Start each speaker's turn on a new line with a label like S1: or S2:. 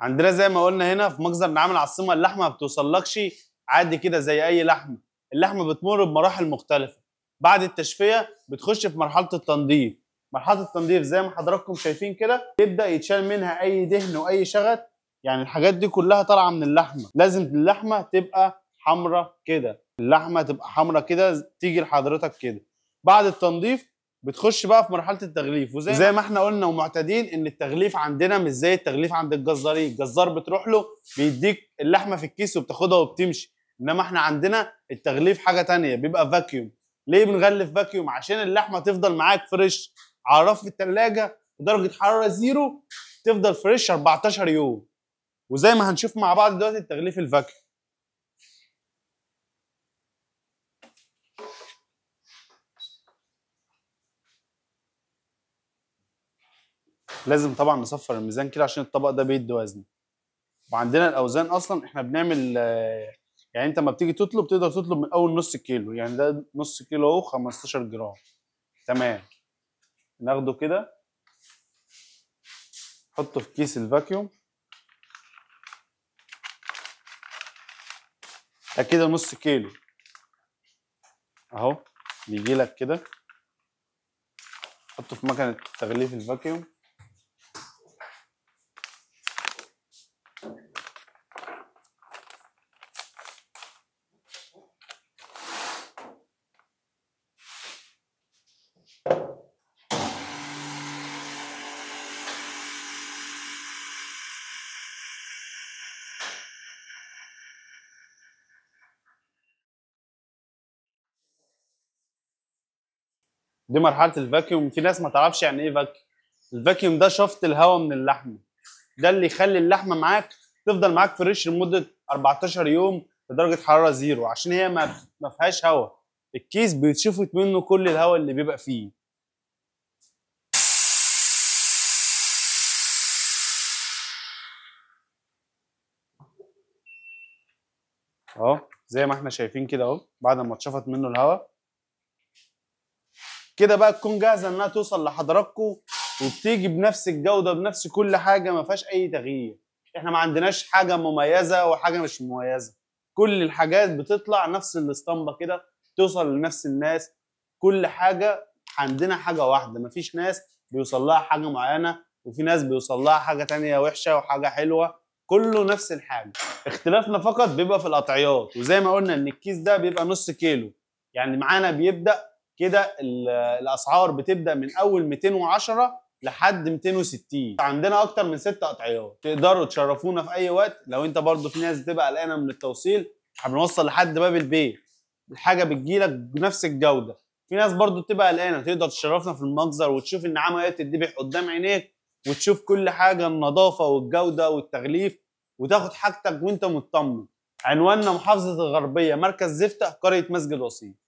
S1: عندنا زي ما قلنا هنا في مجزر معامل العاصمه اللحمه ما بتوصلكش عادي كده زي اي لحمه اللحمه بتمر بمراحل مختلفه بعد التشفيه بتخش في مرحله التنظيف مرحله التنظيف زي ما حضراتكم شايفين كده يبدا يتشال منها اي دهن واي شغل يعني الحاجات دي كلها طالعه من اللحمه لازم اللحمه تبقى حمرة كده اللحمه تبقى حمرة كده تيجي لحضرتك كده بعد التنظيف بتخش بقى في مرحله التغليف وزي زي ما احنا قلنا ومعتادين ان التغليف عندنا مش زي التغليف عند الجزارين الجزار بتروح له بيديك اللحمه في الكيس وبتاخدها وبتمشي انما احنا عندنا التغليف حاجه تانية بيبقى فاكيوم ليه بنغلف فاكيوم عشان اللحمه تفضل معاك فريش على رف الثلاجه درجه حراره زيرو تفضل فريش 14 يوم وزي ما هنشوف مع بعض دلوقتي التغليف الفاكيوم لازم طبعا نصفر الميزان كده عشان الطبق ده بيدي وزن وعندنا الاوزان اصلا احنا بنعمل آه، يعني انت لما بتيجي تطلب تقدر تطلب من اول نص كيلو يعني ده نص كيلو اهو 15 جرام تمام ناخده كده نحطه في كيس الفاكيوم ده كده نص كيلو اهو بيجي لك كده حطه في مكنه تغليف الفاكيوم دي مرحله الفاكيوم في ناس ما تعرفش يعني ايه فاكيوم الفاكيوم ده شفط الهواء من اللحمه ده اللي يخلي اللحمه معاك تفضل معاك فريش لمده 14 يوم في درجه حراره زيرو عشان هي ما فيهاش هواء الكيس بيتشفط منه كل الهواء اللي بيبقى فيه اهو زي ما احنا شايفين كده اهو بعد ما اتشفط منه الهواء كده بقى تكون جاهزه انها توصل لحضراتكم وبتيجي بنفس الجوده بنفس كل حاجه ما فيهاش اي تغيير احنا ما عندناش حاجه مميزه وحاجه مش مميزه كل الحاجات بتطلع نفس الاسطمبه كده توصل لنفس الناس كل حاجه عندنا حاجه واحده ما فيش ناس بيوصل لها حاجه معينه وفي ناس بيوصل لها حاجه تانية وحشه وحاجه حلوه كله نفس الحاجه اختلافنا فقط بيبقى في القطعيات وزي ما قلنا ان الكيس ده بيبقى نص كيلو يعني معانا بيبدا كده الاسعار بتبدا من اول 210 لحد 260 عندنا اكتر من ست قطعيات تقدروا تشرفونا في اي وقت لو انت برضو في ناس بتبقى قلقانه من التوصيل احنا بنوصل لحد باب البيت الحاجه بتجيلك بنفس الجوده في ناس برضو بتبقى قلقانه تقدر تشرفنا في المجزر وتشوف النعامه وهي بتتذبح قدام عينيك وتشوف كل حاجه النظافه والجوده والتغليف وتاخد حاجتك وانت مطمن عنواننا محافظه الغربيه مركز زفته قريه مسجد وصيه